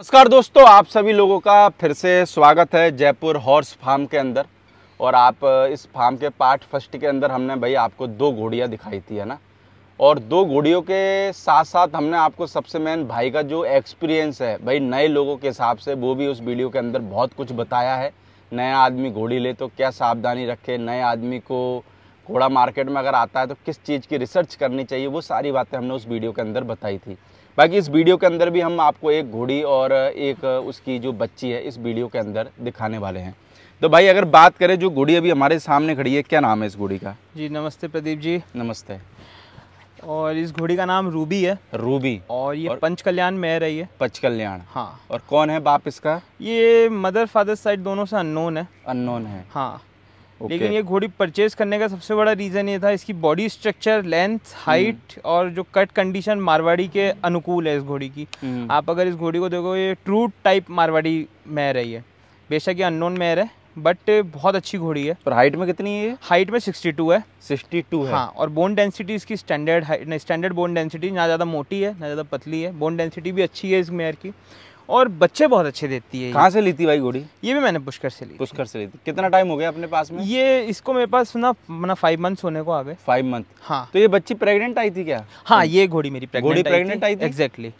नमस्कार दोस्तों आप सभी लोगों का फिर से स्वागत है जयपुर हॉर्स फार्म के अंदर और आप इस फार्म के पार्ट फर्स्ट के अंदर हमने भाई आपको दो घोड़ियाँ दिखाई थी है ना और दो घोड़ियों के साथ साथ हमने आपको सबसे मेन भाई का जो एक्सपीरियंस है भाई नए लोगों के हिसाब से वो भी उस वीडियो के अंदर बहुत कुछ बताया है नया आदमी घोड़ी ले तो क्या सावधानी रखे नए आदमी को घोड़ा मार्केट में अगर आता है तो किस चीज़ की रिसर्च करनी चाहिए वो सारी बातें हमने उस वीडियो के अंदर बताई थी बाकी इस वीडियो के अंदर भी हम आपको एक घोड़ी और एक उसकी जो बच्ची है इस वीडियो के अंदर दिखाने वाले हैं तो भाई अगर बात करें जो घोड़ी अभी हमारे सामने खड़ी है क्या नाम है इस घोड़ी का जी नमस्ते प्रदीप जी नमस्ते और इस घोड़ी का नाम रूबी है रूबी और ये पंच कल्याण में रही है पंच कल्याण हाँ और कौन है बाप इसका ये मदर फादर साइड दोनों से अननोन है अननोन है हाँ okay. लेकिन ये घोड़ी परचेज करने का सबसे बड़ा रीज़न ये था इसकी बॉडी स्ट्रक्चर लेंथ हाइट और जो कट कंडीशन मारवाड़ी के अनुकूल है इस घोड़ी की hmm. आप अगर इस घोड़ी को देखो ये ट्रू टाइप मारवाड़ी रही है ये बेशक ये अननोन मेयर है बट बहुत अच्छी घोड़ी है पर हाइट में कितनी है हाइट में 62 है 62 है हाँ और बोन डेंसिटी इसकी standard height standard bone density ना ज़्यादा मोटी है ना ज़्यादा पतली है बोन डेंसिटी भी अच्छी है इस मेयर की और बच्चे बहुत अच्छे देती है कहाँ से ली थी भाई घोड़ी ये भी मैंने पुष्कर से ली पुष्कर से ली थी कितना टाइम हो गया अपने पास में ये इसको मेरे पास सुना मना फाइव मंथ्स होने को आ गए फाइव मंथ हाँ तो ये बच्ची प्रेगनेंट आई थी क्या हाँ ये घोड़ी मेरी घोड़ी प्रेगनेंट आई थी एग्जैक्टली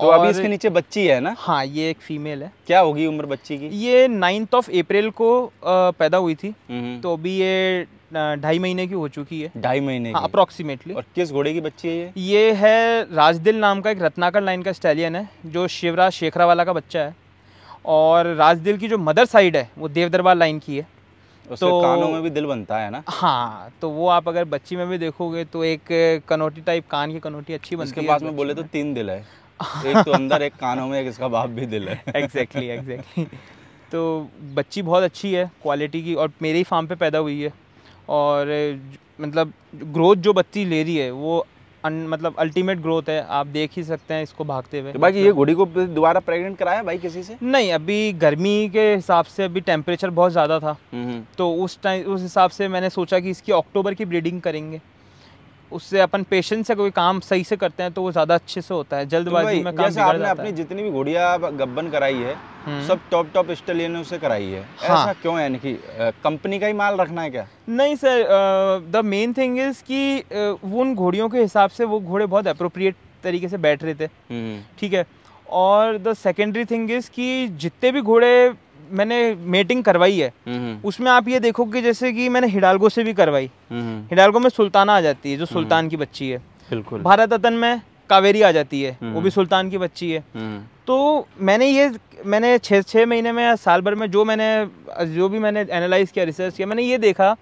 तो अभी इसके नीचे बच्ची है ना हाँ ये एक फीमेल है क्या होगी उम्र बच्ची की ये नाइन्थ ऑफ अप्रैल को पैदा हुई थी हम्म। तो अभी ये ढाई महीने की हो चुकी है ढाई महीने हाँ, अप्रोक्सीमेटली और किस घोड़े की बच्ची है ये ये है राजदिल नाम का एक रत्नाकर लाइन का स्टैलियन है जो शिवराज शेखरा वाला का बच्चा है और राजदिल की जो मदर साइड है वो देव दरबार लाइन की है उसके तो कानों में भी दिल बनता है ना हाँ तो वो आप अगर बच्ची में भी देखोगे तो एक कनोटी टाइप कान की कनोटी अच्छी बनती है पास में बोले तो तीन दिल है एक तो अंदर एक कानों में एक इसका बाप भी दिल है एग्जैक्टली एग्जैक्टली तो बच्ची बहुत अच्छी है क्वालिटी की और मेरे ही फार्म पे पैदा हुई है और मतलब ग्रोथ जो बच्ची ले रही है वो अन, मतलब अल्टीमेट ग्रोथ है आप देख ही सकते हैं इसको भागते हुए तो बाकी ये मतलब घोड़ी को दोबारा प्रेग्नेंट कराया भाई किसी से नहीं अभी गर्मी के हिसाब से अभी टेम्परेचर बहुत ज़्यादा था हम्म, हम्म। तो उस टाइम उस हिसाब से मैंने सोचा कि इसकी अक्टूबर की ब्रीडिंग करेंगे उससे अपन पेशेंस से कोई काम सही से करते हैं तो वो ज़्यादा अच्छे से होता है तो जल्दबाजी में काम जैसे आपने अपनी जितनी भी घोड़िया गब्बन कराई है हम्म। सब टॉप टॉप स्टेलियनों से कराई है हाँ. ऐसा क्यों है कि कंपनी का ही माल रखना है क्या नहीं sir the main thing is कि वो उन घोड़ियों के हिसाब से वो घोड़े बहुत अप्रोप्रिएट तरीके से बैठ रहे थे हम्म। ठीक है और द सेकेंडरी थिंग इज कि जितने भी घोड़े मैंने मेटिंग करवाई है हम्म। उसमें आप ये देखो कि जैसे कि मैंने हिडालगो से भी करवाई हिडालगो में सुल्ताना आ जाती है जो सुल्तान की बच्ची है बिल्कुल भारत रतन में कावेरी आ जाती है वो भी सुल्तान की बच्ची है तो मैंने ये मैंने छः छः महीने में या साल भर में जो मैंने जो भी मैंने एनालाइज़ किया रिसर्च किया मैंने ये देखा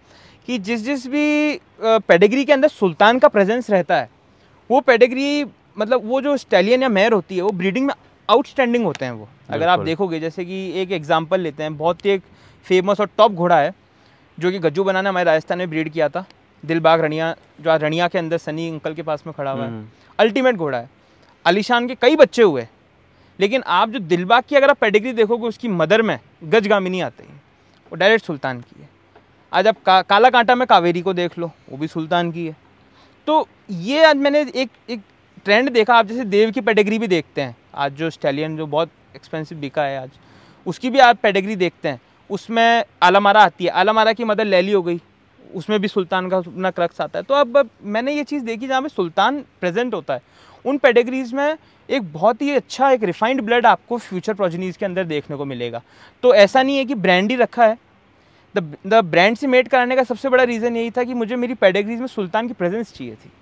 कि जिस जिस भी पेडिग्री के अंदर सुल्तान का प्रेजेंस रहता है वो पेडिग्री मतलब वो जो स्टैलियन या मेयर होती है वो ब्रीडिंग में आउटस्टैंडिंग होते हैं वो अगर आप देखोगे जैसे कि एक एग्जाम्पल लेते हैं बहुत ही एक फेमस और टॉप घोड़ा है जो कि गज्जू बनाने हमारे राजस्थान में ब्रीड किया था दिलबाग रनिया जो रनिया के अंदर सनी अंकल के पास में खड़ा हुआ है अल्टीमेट हम्म। घोड़ा है अलीशान के कई बच्चे हुए लेकिन आप जो दिलबाग की अगर आप पेडिग्री देखोगे उसकी मदर में गजगामिनी आते हैं वो डायरेक्ट सुल्तान की है आज आप का, काला कांटा में कावेरी को देख लो वो भी सुल्तान की है तो ये आज मैंने एक एक ट्रेंड देखा आप जैसे देव की पेडिग्री भी देखते हैं आज जो स्टैलियन जो बहुत एक्सपेंसिव बिका है आज उसकी भी आप पेडिग्री देखते हैं उसमें आलामारा आती है आलामारा की मदर लैली हो गई उसमें भी सुल्तान का अपना क्रक्स आता है तो अब मैंने ये चीज़ देखी जहाँ पे सुल्तान प्रेजेंट होता है उन पेडेग्रीज में एक बहुत ही अच्छा एक रिफाइंड ब्लड आपको फ्यूचर प्रोजनीज के अंदर देखने को मिलेगा तो ऐसा नहीं है कि ब्रांड ही रखा है द द ब्रांड से मेट कराने का सबसे बड़ा रीज़न यही था कि मुझे मेरी पेडेग्रीज में सुल्तान की प्रेजेंस चाहिए थी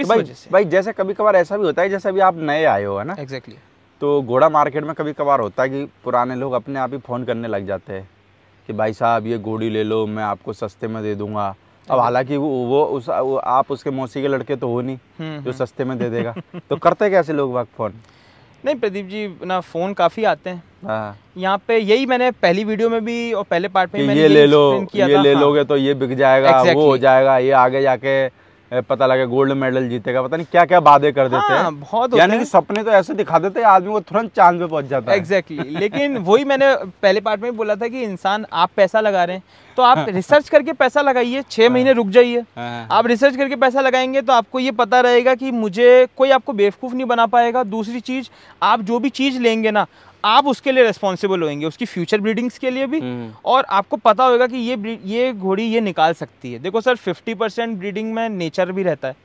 इस भाई, वजह से भाई जैसे कभी कभार ऐसा भी होता है जैसे अभी आप नए आए हो है ना एग्जैक्टली exactly. तो घोड़ा मार्केट में कभी कभार होता है कि पुराने लोग अपने आप ही फ़ोन करने लग जाते हैं कि भाई साहब ये घोड़ी ले लो मैं आपको सस्ते में दे दूँगा अब हालांकि वो, वो उस वो आप उसके मौसी के लड़के तो हो नहीं हम्म, जो हम्म। सस्ते में दे देगा तो करते कैसे लोग वाक फ़ोन नहीं प्रदीप जी ना फ़ोन काफ़ी आते हैं हाँ। यहाँ पे यही मैंने पहली वीडियो में भी और पहले पार्ट में ये ले लो ये ले हाँ। लोगे तो ये बिक जाएगा वो हो जाएगा ये आगे जाके पता लगे गोल्ड मेडल जीतेगा पता नहीं क्या क्या वादे कर देते हाँ, हैं बहुत यानी कि सपने तो ऐसे दिखा देते हैं आदमी को तुरंत चांद पे पहुंच जाता है एग्जैक्टली exactly. लेकिन वही मैंने पहले पार्ट में बोला था कि इंसान आप पैसा लगा रहे हैं तो आप रिसर्च हाँ। करके पैसा लगाइए छह हाँ। महीने रुक जाइए हाँ, आप रिसर्च करके पैसा लगाएंगे तो आपको ये पता रहेगा कि मुझे कोई आपको बेवकूफ़ नहीं बना पाएगा दूसरी चीज़ आप जो भी चीज़ लेंगे ना आप उसके लिए रेस्पॉन्सिबल होंगे उसकी फ्यूचर ब्रीडिंग्स के लिए भी हम्म। और आपको पता होगा कि ये ये घोड़ी ये निकाल सकती है देखो सर फिफ्टी परसेंट ब्रीडिंग में नेचर भी रहता है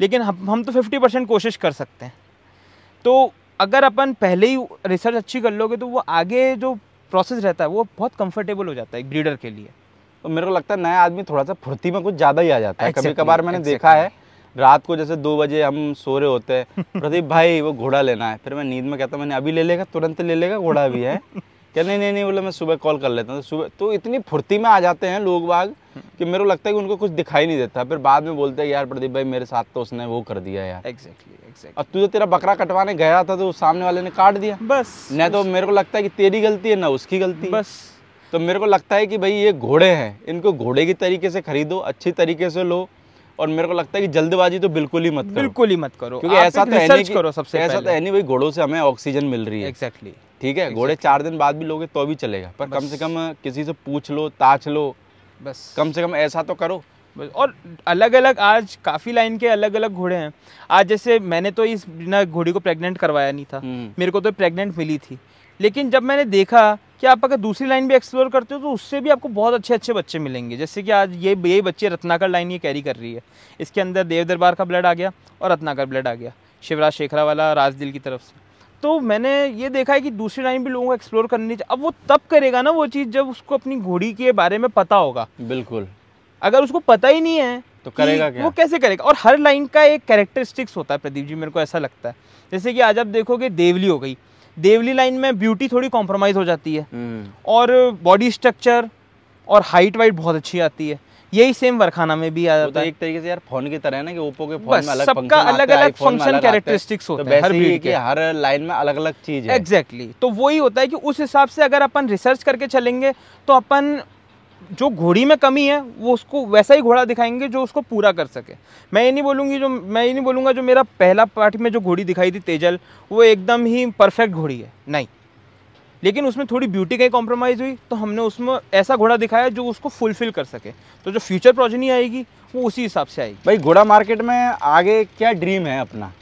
लेकिन हम हम तो फिफ्टी परसेंट कोशिश कर सकते हैं तो अगर अपन पहले ही रिसर्च अच्छी कर लोगे तो वो आगे जो प्रोसेस रहता है वो बहुत कंफर्टेबल हो जाता है एक ब्रीडर के लिए तो मेरे को लगता है नया आदमी थोड़ा सा फुर्ती में कुछ ज़्यादा ही आ जाता है exactly, कभी कभार मैंने exactly. देखा है रात को जैसे दो बजे हम सो रहे होते हैं प्रदीप भाई वो घोड़ा लेना है फिर मैं नींद में कहता मैंने अभी ले लेगा तुरंत ले लेगा घोड़ा भी है कह नहीं नहीं नहीं बोले मैं सुबह कॉल कर लेता हूँ तो सुबह तो इतनी फुर्ती में आ जाते हैं लोग बाग कि मेरे को लगता है कि उनको कुछ दिखाई नहीं देता फिर बाद में बोलते हैं यार प्रदीप भाई मेरे साथ तो उसने वो कर दिया यार एग्जैक्टली exactly, exactly. और तुझे तेरा बकरा कटवाने गया था तो सामने वाले ने काट दिया बस न तो मेरे को लगता है कि तेरी गलती है ना उसकी गलती बस तो मेरे को लगता है कि भाई ये घोड़े हैं इनको घोड़े की तरीके से खरीदो अच्छी तरीके से लो और मेरे को लगता है कि जल्दबाजी तो बिल्कुल ही मत करो बिल्कुल ही मत करो क्योंकि ऐसा तो है करो सबसे ऐसा तो है नहीं भाई घोड़ों से हमें ऑक्सीजन मिल रही है एक्जैक्टली ठीक है घोड़े चार दिन बाद भी लोगे तो भी चलेगा पर कम से कम किसी से पूछ लो ताछ लो बस कम से कम ऐसा तो करो और अलग अलग आज काफ़ी लाइन के अलग अलग घोड़े हैं आज जैसे मैंने तो इस बिना घोड़ी को प्रेग्नेंट करवाया नहीं था हम्म। मेरे को तो प्रेग्नेंट मिली थी लेकिन जब मैंने देखा कि आप अगर दूसरी लाइन भी एक्सप्लोर करते हो तो उससे भी आपको बहुत अच्छे अच्छे बच्चे मिलेंगे जैसे कि आज ये ये बच्चे रत्नाकर लाइन ये कैरी कर रही है इसके अंदर देव दरबार का ब्लड आ गया और रत्नाकर ब्लड आ गया शिवराज शेखरा वाला राजदिल की तरफ से तो मैंने ये देखा है कि दूसरी लाइन भी लोगों को एक्सप्लोर करनी चाहिए अब वो तब करेगा ना वो चीज़ जब उसको अपनी घोड़ी के बारे में पता होगा बिल्कुल अगर उसको पता ही नहीं है तो करेगा क्या? वो कैसे करेगा और हर लाइन का एक कैरेक्टरिस्टिक्स होता है प्रदीप जी मेरे को ऐसा लगता है जैसे कि आज आप देखोगे देवली हो गई देवली लाइन में ब्यूटी थोड़ी कॉम्प्रोमाइज़ हो जाती है हम्म। और बॉडी स्ट्रक्चर और हाइट वाइट बहुत अच्छी आती है यही सेम वरखाना में भी आ तो जाता है एक तरीके से यार फोन की तरह ना कि ओप्पो के फोन में अलग सबका अलग अलग फंक्शन कैरेक्टरिस्टिक्स होते तो हैं हर ब्रीड के हर लाइन में अलग अलग चीज है एग्जैक्टली तो वही होता है कि उस हिसाब से अगर अपन रिसर्च करके चलेंगे तो अपन जो घोड़ी में कमी है वो उसको वैसा ही घोड़ा दिखाएंगे जो उसको पूरा कर सके मैं ये नहीं बोलूँगी जो मैं ये नहीं बोलूँगा जो मेरा पहला पार्ट में जो घोड़ी दिखाई थी तेजल वो एकदम ही परफेक्ट घोड़ी है नहीं लेकिन उसमें थोड़ी ब्यूटी का कॉम्प्रोमाइज़ हुई तो हमने उसमें ऐसा घोड़ा दिखाया जो उसको फुलफ़िल कर सके तो जो फ्यूचर प्रोजनी आएगी वो उसी हिसाब से आएगी भाई घोड़ा मार्केट में आगे क्या ड्रीम है अपना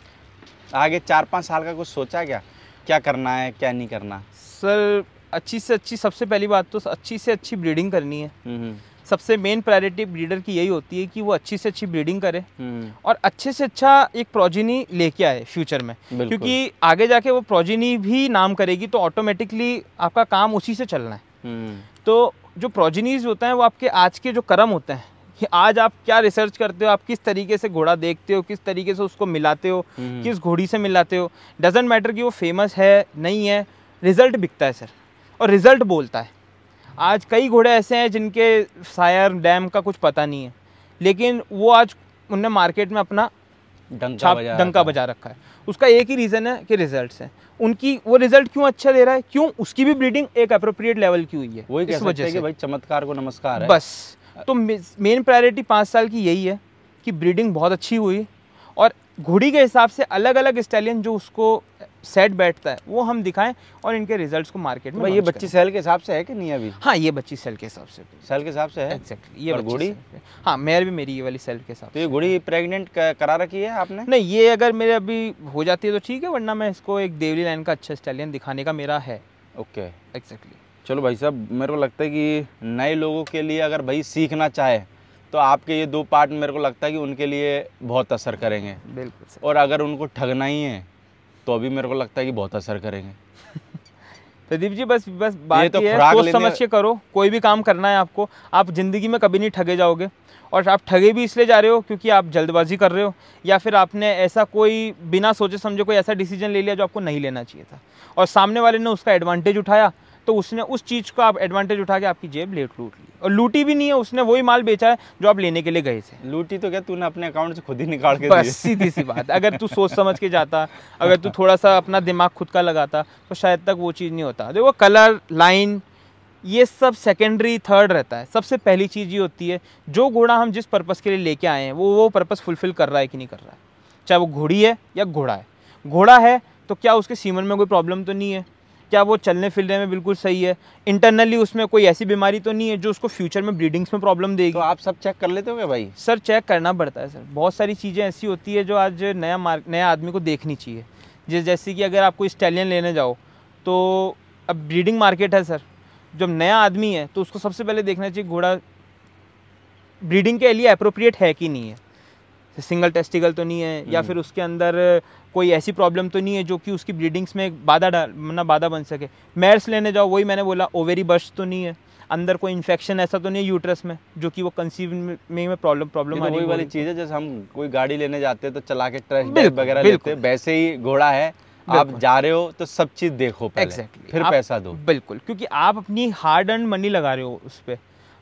आगे चार पाँच साल का कुछ सोचा क्या क्या करना है क्या नहीं करना सर अच्छी से अच्छी सबसे पहली बात तो अच्छी से अच्छी ब्रीडिंग करनी है हम्म, हम्म। सबसे मेन प्रायोरिटी ब्रीडर की यही होती है कि वो अच्छी से अच्छी ब्रीडिंग करे हम्म, और अच्छे से अच्छा एक प्रोजिनी लेके आए फ्यूचर में क्योंकि आगे जाके वो प्रोजिनी भी नाम करेगी तो ऑटोमेटिकली आपका काम उसी से चलना है तो जो प्रोजिनीज होता है वो आपके आज के जो कर्म होते हैं कि आज आप क्या रिसर्च करते हो आप किस तरीके से घोड़ा देखते हो किस तरीके से उसको मिलाते हो किस घोड़ी से मिलाते हो डजेंट मैटर कि वो फेमस है नहीं है रिजल्ट बिकता है सर और रिज़ल्ट बोलता है आज कई घोड़े ऐसे हैं जिनके सायर डैम का कुछ पता नहीं है लेकिन वो आज उनने मार्केट में अपना डंका बजा डंका बजा रखा है उसका एक ही रीज़न है कि रिजल्ट्स हैं उनकी वो रिजल्ट क्यों अच्छा दे रहा है क्यों उसकी भी ब्रीडिंग एक अप्रोप्रिएट लेवल की हुई है वही इस वजह से भाई चमत्कार को नमस्कार है बस तो मेन प्रायोरिटी पाँच साल की यही है कि ब्रीडिंग बहुत अच्छी हुई और घोड़ी के हिसाब से अलग अलग स्टैलियन जो उसको सेट बैठता है वो हम दिखाएं और इनके रिजल्ट्स को मार्केट में ये बच्ची सेल के हिसाब से है कि नहीं अभी हाँ ये बच्ची सेल के हिसाब से सेल के हिसाब से है एक्जैक्टली ये घोड़ी हाँ मेयर भी मेरी ये वाली सेल के हिसाब तो ये घोड़ी प्रेगनेंट करा रखी है आपने नहीं ये अगर मेरे अभी हो जाती है तो ठीक है वरना मैं इसको एक देवली लाइन का अच्छा स्टैलियन दिखाने का मेरा है ओके एक्जैक्टली चलो भाई साहब मेरे को लगता है कि नए लोगों के लिए अगर भाई सीखना चाहे तो आपके ये दो पार्ट मेरे को लगता है कि उनके लिए बहुत असर करेंगे बिल्कुल और अगर उनको ठगना ही है तो अभी मेरे को लगता है कि बहुत असर करेंगे प्रदीप जी बस बस बात तो है सोच समझ के करो कोई भी काम करना है आपको आप ज़िंदगी में कभी नहीं ठगे जाओगे और आप ठगे भी इसलिए जा रहे हो क्योंकि आप जल्दबाजी कर रहे हो या फिर आपने ऐसा कोई बिना सोचे समझे कोई ऐसा डिसीजन ले लिया जो आपको नहीं लेना चाहिए था और सामने वाले ने उसका एडवांटेज उठाया तो उसने उस चीज़ का आप एडवांटेज उठा के आपकी जेब लेट लूट ली और लूटी भी नहीं है उसने वही माल बेचा है जो आप लेने के लिए गए थे लूटी तो क्या तूने अपने अकाउंट से खुद ही निकाल के बस सीधी सी बात अगर तू सोच समझ के जाता अगर तू थोड़ा सा अपना दिमाग खुद का लगाता तो शायद तक वो चीज़ नहीं होता देखो कलर लाइन ये सब सेकेंडरी थर्ड रहता है सबसे पहली चीज़ ये होती है जो घोड़ा हम जिस पर्पज़ के लिए लेके आए हैं वो वो पर्पज़ फुलफ़िल कर रहा है कि नहीं कर रहा है चाहे वो घोड़ी है या घोड़ा है घोड़ा है तो क्या उसके सीमन में कोई प्रॉब्लम तो नहीं है क्या वो चलने फिरने में बिल्कुल सही है इंटरनली उसमें कोई ऐसी बीमारी तो नहीं है जो उसको फ्यूचर में ब्रीडिंग्स में प्रॉब्लम देगी तो आप सब चेक कर लेते हो क्या भाई सर चेक करना पड़ता है सर बहुत सारी चीज़ें ऐसी होती है जो आज नया मार्क नया आदमी को देखनी चाहिए जिस जैसे कि अगर आपको स्टैलियन लेने जाओ तो अब ब्रीडिंग मार्केट है सर जब नया आदमी है तो उसको सबसे पहले देखना चाहिए घोड़ा ब्रीडिंग के लिए अप्रोप्रिएट है कि नहीं है सिंगल टेस्टिकल तो नहीं है या हम्म। फिर उसके अंदर कोई ऐसी प्रॉब्लम तो नहीं है जो कि उसकी ब्लीडिंग्स में बाधा डाल ना बाधा बन सके मेर्स लेने जाओ वही मैंने बोला ओवेरी बर्श तो नहीं है अंदर कोई इन्फेक्शन ऐसा तो नहीं है यूट्रस में जो कि वो कंसीव में, में प्रॉब्लम प्रॉब्लम आ रही वाली चीज़ है जैसे हम कोई गाड़ी लेने जाते हैं तो चला के ट्रस्ट वगैरह लेते हैं वैसे ही घोड़ा है आप जा रहे हो तो सब चीज़ देखो पहले exactly. फिर पैसा दो बिल्कुल क्योंकि आप अपनी हार्ड एंड मनी लगा रहे हो उस पर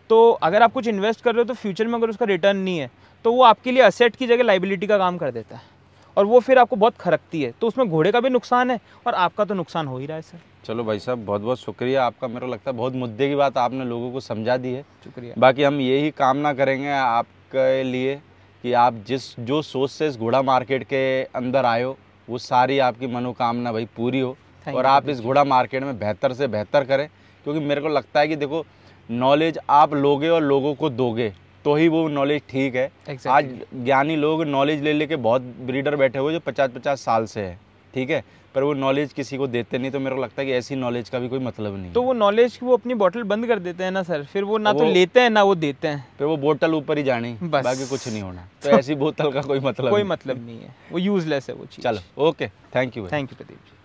तो अगर आप कुछ इन्वेस्ट कर रहे हो तो फ्यूचर में अगर उसका रिटर्न नहीं है तो वो आपके लिए असेट की जगह लाइबिलिटी का काम कर देता है और वो फिर आपको बहुत खरकती है तो उसमें घोड़े का भी नुकसान है और आपका तो नुकसान हो ही रहा है सर चलो भाई साहब बहुत बहुत शुक्रिया आपका मेरे को लगता है बहुत मुद्दे की बात आपने लोगों को समझा दी है शुक्रिया बाकी हम यही कामना करेंगे आपके लिए कि आप जिस जो सोच से इस घोड़ा मार्केट के अंदर आयो वो सारी आपकी मनोकामना भाई पूरी हो और आप इस घोड़ा मार्केट में बेहतर से बेहतर करें क्योंकि मेरे को लगता है कि देखो नॉलेज आप लोगे और लोगों को दोगे तो ही वो नॉलेज ठीक है exactly. आज ज्ञानी लोग नॉलेज ले लेके बहुत ब्रीडर बैठे हुए जो पचास पचास साल से है ठीक है पर वो नॉलेज किसी को देते नहीं तो मेरे को लगता है कि ऐसी नॉलेज का भी कोई मतलब नहीं तो वो नॉलेज की वो अपनी बोतल बंद कर देते हैं ना सर फिर वो ना तो वो, तो लेते हैं ना वो देते हैं फिर वो बोतल ऊपर ही जानी बस बाकी कुछ नहीं होना तो ऐसी बोतल का कोई मतलब कोई मतलब नहीं है वो यूजलेस है वो चीज़ चलो okay thank you thank you Pradeep ji